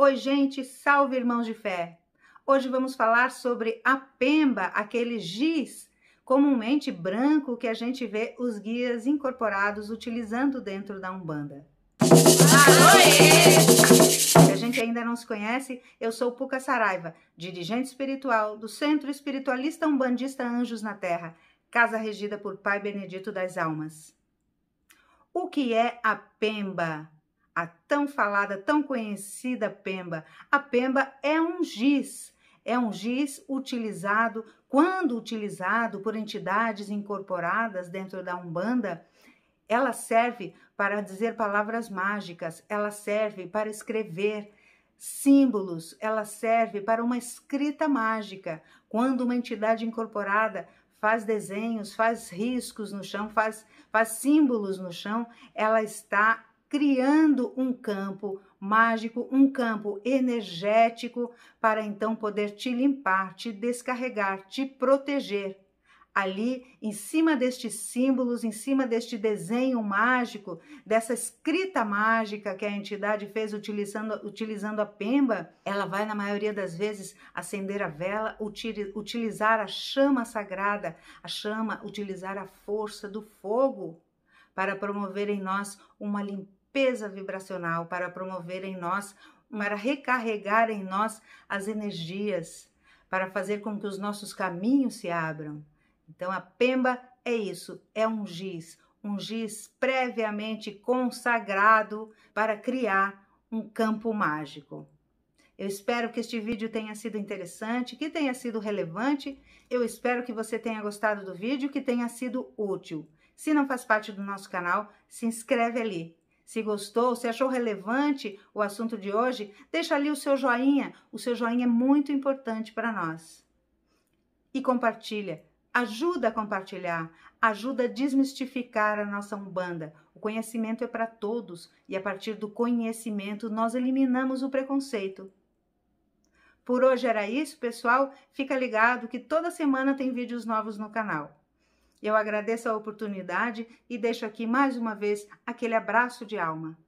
Oi, gente, salve irmãos de fé! Hoje vamos falar sobre a pemba, aquele giz comumente branco que a gente vê os guias incorporados utilizando dentro da Umbanda. Ah, nos conhece, eu sou Puca Saraiva, dirigente espiritual do Centro Espiritualista Umbandista Anjos na Terra, casa regida por Pai Benedito das Almas. O que é a pemba? A tão falada, tão conhecida pemba. A pemba é um giz. É um giz utilizado, quando utilizado por entidades incorporadas dentro da Umbanda, ela serve para dizer palavras mágicas, ela serve para escrever, Símbolos, ela serve para uma escrita mágica, quando uma entidade incorporada faz desenhos, faz riscos no chão, faz, faz símbolos no chão, ela está criando um campo mágico, um campo energético para então poder te limpar, te descarregar, te proteger ali em cima destes símbolos, em cima deste desenho mágico, dessa escrita mágica que a entidade fez utilizando, utilizando a pemba, ela vai, na maioria das vezes, acender a vela, utilizar a chama sagrada, a chama, utilizar a força do fogo para promover em nós uma limpeza vibracional, para promover em nós, para recarregar em nós as energias, para fazer com que os nossos caminhos se abram. Então a pemba é isso, é um giz, um giz previamente consagrado para criar um campo mágico. Eu espero que este vídeo tenha sido interessante, que tenha sido relevante. Eu espero que você tenha gostado do vídeo, que tenha sido útil. Se não faz parte do nosso canal, se inscreve ali. Se gostou, se achou relevante o assunto de hoje, deixa ali o seu joinha. O seu joinha é muito importante para nós. E compartilha Ajuda a compartilhar, ajuda a desmistificar a nossa Umbanda. O conhecimento é para todos e a partir do conhecimento nós eliminamos o preconceito. Por hoje era isso, pessoal. Fica ligado que toda semana tem vídeos novos no canal. Eu agradeço a oportunidade e deixo aqui mais uma vez aquele abraço de alma.